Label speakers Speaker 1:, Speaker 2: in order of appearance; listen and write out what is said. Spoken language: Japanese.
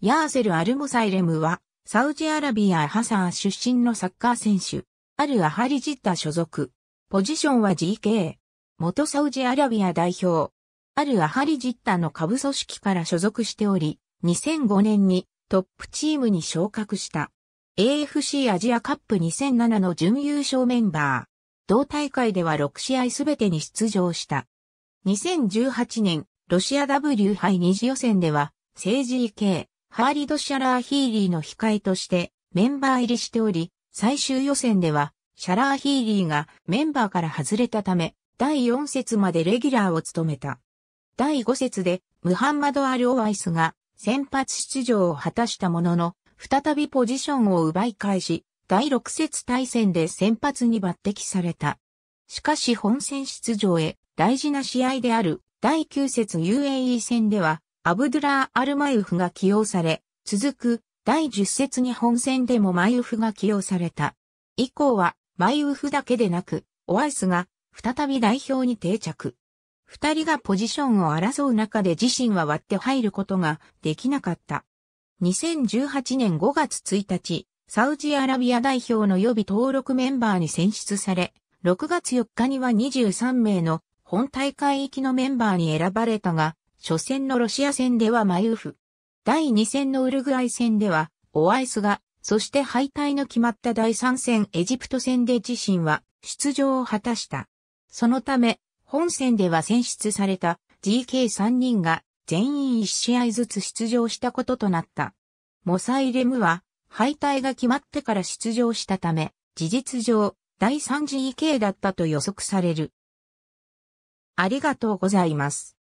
Speaker 1: ヤーセル・アルモサイレムは、
Speaker 2: サウジアラビア・ハサー出身のサッカー選手、アル・アハリジッタ所属。ポジションは GK。元サウジアラビア代表。アル・アハリジッタの下部組織から所属しており、2005年にトップチームに昇格した。AFC アジアカップ2007の準優勝メンバー。同大会では6試合すべてに出場した。2018年、ロシア W 杯2次予選では、政治 k ハーリド・シャラー・ヒーリーの控えとしてメンバー入りしており、最終予選ではシャラー・ヒーリーがメンバーから外れたため、第4節までレギュラーを務めた。第5節でムハンマド・アル・オワイスが先発出場を果たしたものの、再びポジションを奪い返し、第6節対戦で先発に抜擢された。しかし本戦出場へ大事な試合である第9節 UAE 戦ではアブドゥラー・アルマユフが起用され、続く第10節日本戦でもマユフが起用された。以降はマユフだけでなく、オアイスが再び代表に定着。二人がポジションを争う中で自身は割って入ることができなかった。2018年5月1日、サウジアラビア代表の予備登録メンバーに選出され、6月4日には23名の本大会行きのメンバーに選ばれたが、初戦のロシア戦ではマユーフ。第2戦のウルグアイ戦では、オアイスが、そして敗退の決まった第3戦エジプト戦で自身は出場を果たした。そのため、本戦では選出された GK3 人が全員1試合ずつ出場したこととなった。モサイレムは敗退が決まってから出場したため、事実上第 3GK だった
Speaker 1: と予測される。ありがとうございます。